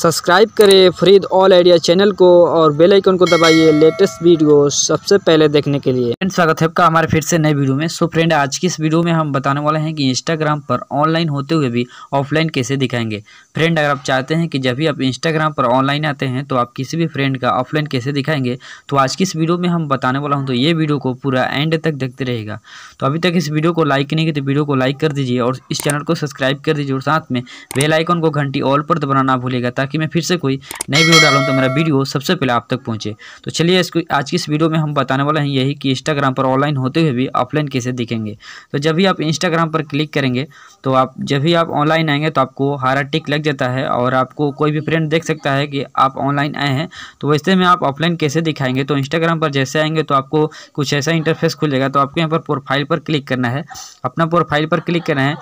subscribe करें Farid all idea channel को और बेल आइकन को दबाइए लेटेस्ट वीडियो सबसे पहले देखने के लिए फ्रेंड स्वागत है आपका हमारे फिर से नए वीडियो में सो फ्रेंड आज की इस वीडियो में हम बताने वाले हैं कि इंस्टाग्राम पर ऑनलाइन होते हुए भी ऑफलाइन कैसे दिखाएंगे फ्रेंड अगर आप चाहते हैं कि जब भी आप इंस्टाग्राम पर ऑनलाइन आते हैं तो आप किसी भी फ्रेंड का ऑफलाइन कैसे दिखाएंगे तो आज की इस वीडियो में हम बताने वाला हूँ तो ये वीडियो को पूरा एंड तक देखते रहेगा तो अभी तक इस वीडियो को लाइक नहीं की तो वीडियो को लाइक कर दीजिए और इस चैनल को सब्सक्राइब कर दीजिए और साथ में बेलाइकन को घंटी ऑल पर दबाना भूलेगा ताकि मैं फिर से कोई नई वीडियो डालूँ तो मेरा वीडियो सबसे पहले आप तक पहुँचे तो चलिए इसको आज की इस वीडियो में हम बताने वाले हैं यही कि इंस्टाग्राम पर ऑनलाइन होते हुए भी ऑफलाइन कैसे दिखेंगे तो जब भी आप इंस्टाग्राम पर क्लिक करेंगे तो आप जब भी आप ऑनलाइन आएंगे तो आपको हारा टिक लग जाता है और आपको कोई भी फ्रेंड देख सकता है कि आप ऑनलाइन आए हैं तो वैसे में आप ऑफलाइन कैसे दिखाएंगे तो इंस्टाग्राम पर जैसे आएंगे तो आपको कुछ ऐसा इंटरफेस खुल जाएगा तो आपको यहाँ पर प्रोफाइल पर क्लिक करना है अपना प्रोफाइल पर क्लिक करना है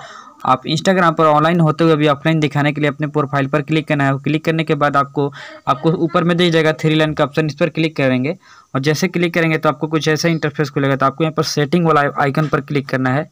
आप इंस्टाग्राम पर ऑनलाइन होते हुए भी ऑफलाइन दिखाने के लिए अपने प्रोफाइल पर क्लिक करना है क्लिक करने के बाद आपको आपको ऊपर में दे जाएगा थ्री लाइन का ऑप्शन इस पर क्लिक करेंगे और जैसे क्लिक करेंगे तो आपको कुछ ऐसा इंटरफेस खुलेगा तो आपको यहाँ पर सेटिंग वाला आइकन पर क्लिक करना है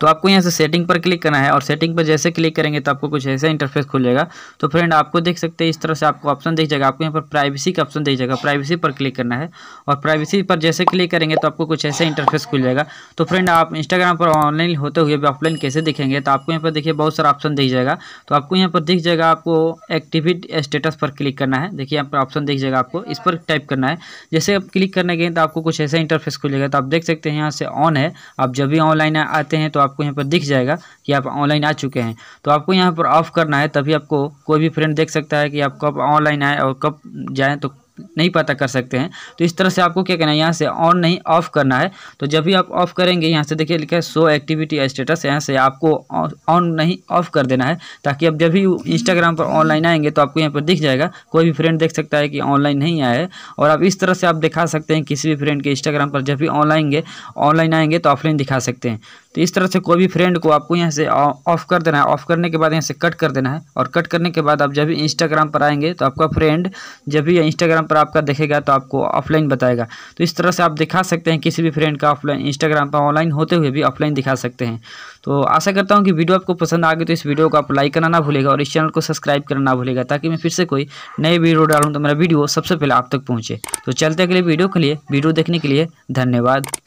तो आपको यहाँ से सेटिंग पर क्लिक करना है और सेटिंग पर जैसे क्लिक करेंगे तो आपको कुछ ऐसा इंटरफेस खुलेगा तो फ्रेंड आपको देख सकते हैं इस तरह से आपको ऑप्शन देख जाएगा आपको यहाँ पर प्राइवेसी का ऑप्शन दिख जाएगा प्राइवेसी पर क्लिक करना है और प्राइवेसी पर जैसे क्लिक करेंगे तो आपको कुछ ऐसा इंटरफेस खुल जाएगा तो फ्रेंड आप इंस्टाग्राम पर ऑनलाइन होते हुए भी ऑफलाइन कैसे दिखेंगे तो आपको यहाँ पर देखिए बहुत सारा ऑप्शन दिख जाएगा तो आपको यहाँ पर दिख जाएगा आपको एक्टिविट स्टेटस पर क्लिक करना है देखिए यहाँ पर ऑप्शन दिख जाएगा आपको इस पर टाइप करना है जैसे आप क्लिक करने गए तो आपको कुछ ऐसा इंटरफेस खुलेगा तो आप देख सकते हैं यहाँ से ऑन है आप जब भी ऑनलाइन आते हैं तो आपको यहाँ पर दिख जाएगा कि आप ऑनलाइन आ चुके हैं तो आपको यहाँ पर ऑफ करना है तभी आपको कोई भी फ्रेंड देख सकता है कि आप कब ऑनलाइन आए और कब जाएँ तो नहीं पता कर सकते हैं तो इस तरह से आपको क्या करना है यहाँ से ऑन नहीं ऑफ करना है तो जब भी आप ऑफ करेंगे यहाँ से देखिए लिखा है शो एक्टिविटी स्टेटस यहाँ से आपको ऑन नहीं ऑफ कर देना है ताकि अब जब भी इंस्टाग्राम पर ऑनलाइन आएंगे तो आपको यहाँ पर दिख जाएगा कोई भी फ्रेंड देख सकता है कि ऑनलाइन नहीं आए और आप इस तरह से आप दिखा सकते हैं किसी भी फ्रेंड के इंस्टाग्राम पर जब भी ऑनलाइन ऑनलाइन आएंगे तो ऑफलाइन दिखा सकते हैं तो इस तरह से कोई भी फ्रेंड को आपको यहाँ से ऑफ कर देना है ऑफ करने के बाद यहाँ से कट कर देना है और कट करने के बाद आप जब भी इंस्टाग्राम पर आएंगे तो आपका फ्रेंड जब भी इंस्टाग्राम पर आपका देखेगा तो आपको ऑफलाइन बताएगा तो इस तरह से आप दिखा सकते हैं किसी भी फ्रेंड का ऑफलाइन इंस्टाग्राम पर ऑनलाइन होते हुए भी ऑफलाइन दिखा सकते हैं तो आशा करता हूँ कि वीडियो आपको पसंद आ गई तो इस वीडियो को आप लाइक करना ना भूलेगा और इस चैनल को सब्सक्राइब करना ना भूलेगा ताकि मैं फिर से कोई नई वीडियो डालूँ तो मेरा वीडियो सबसे पहले आप तक पहुँचे तो चलते अगले वीडियो के लिए वीडियो देखने के लिए धन्यवाद